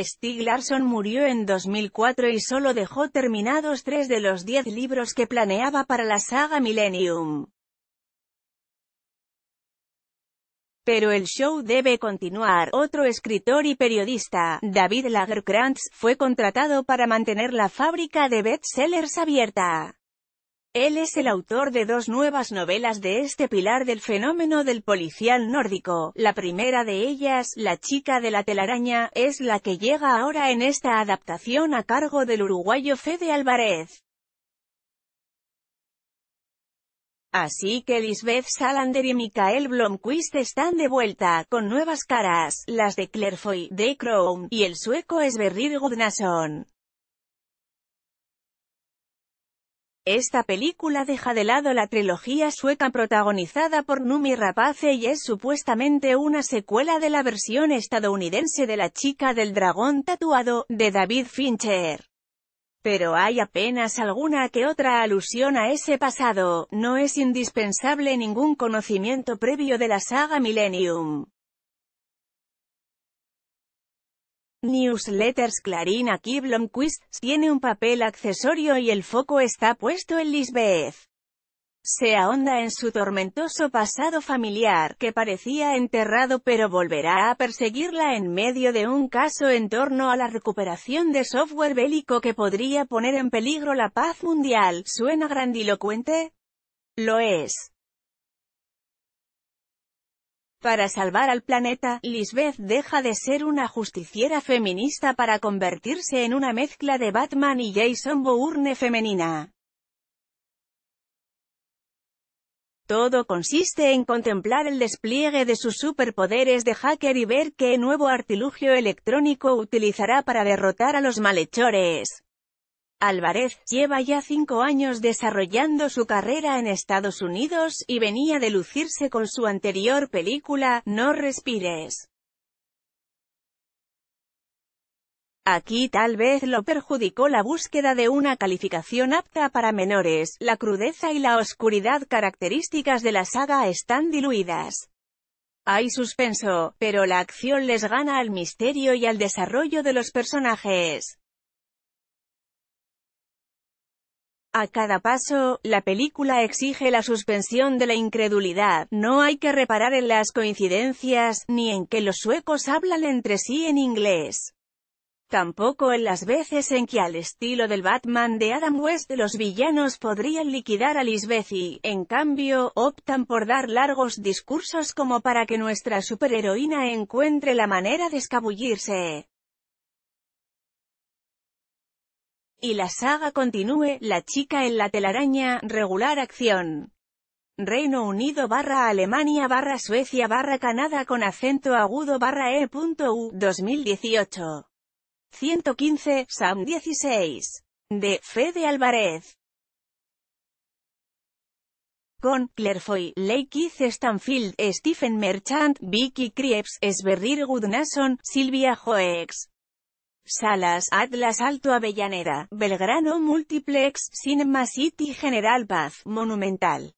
Stieg Larsson murió en 2004 y solo dejó terminados tres de los diez libros que planeaba para la saga Millennium. Pero el show debe continuar. Otro escritor y periodista, David Lagerkrantz, fue contratado para mantener la fábrica de bestsellers abierta. Él es el autor de dos nuevas novelas de este pilar del fenómeno del policial nórdico. La primera de ellas, La chica de la telaraña, es la que llega ahora en esta adaptación a cargo del uruguayo Fede Álvarez. Así que Lisbeth Salander y Mikael Blomquist están de vuelta, con nuevas caras, las de Clairefoy, de Crown, y el sueco Sverrir Gudnason. Esta película deja de lado la trilogía sueca protagonizada por Numi Rapace y es supuestamente una secuela de la versión estadounidense de La chica del dragón tatuado, de David Fincher. Pero hay apenas alguna que otra alusión a ese pasado, no es indispensable ningún conocimiento previo de la saga Millennium. Newsletters Clarín aquí Blomquist tiene un papel accesorio y el foco está puesto en Lisbeth. Se ahonda en su tormentoso pasado familiar, que parecía enterrado pero volverá a perseguirla en medio de un caso en torno a la recuperación de software bélico que podría poner en peligro la paz mundial. ¿Suena grandilocuente? Lo es. Para salvar al planeta, Lisbeth deja de ser una justiciera feminista para convertirse en una mezcla de Batman y Jason Bourne femenina. Todo consiste en contemplar el despliegue de sus superpoderes de hacker y ver qué nuevo artilugio electrónico utilizará para derrotar a los malhechores. Álvarez, lleva ya cinco años desarrollando su carrera en Estados Unidos, y venía de lucirse con su anterior película, No Respires. Aquí tal vez lo perjudicó la búsqueda de una calificación apta para menores, la crudeza y la oscuridad características de la saga están diluidas. Hay suspenso, pero la acción les gana al misterio y al desarrollo de los personajes. A cada paso, la película exige la suspensión de la incredulidad, no hay que reparar en las coincidencias, ni en que los suecos hablan entre sí en inglés. Tampoco en las veces en que al estilo del Batman de Adam West los villanos podrían liquidar a Lisbeth y, en cambio, optan por dar largos discursos como para que nuestra superheroína encuentre la manera de escabullirse. y la saga continúe, La chica en la telaraña, regular acción. Reino Unido barra Alemania barra Suecia barra Canadá con acento agudo barra E.U. 2018. 115, Sam 16. De Fede Álvarez. Con Clairefoy, Lakeith Stanfield, Stephen Merchant, Vicky Krieps, Sverrir Gudnason, Silvia Joex. Salas Atlas Alto Avellaneda, Belgrano Multiplex, Cinema City General Paz, Monumental.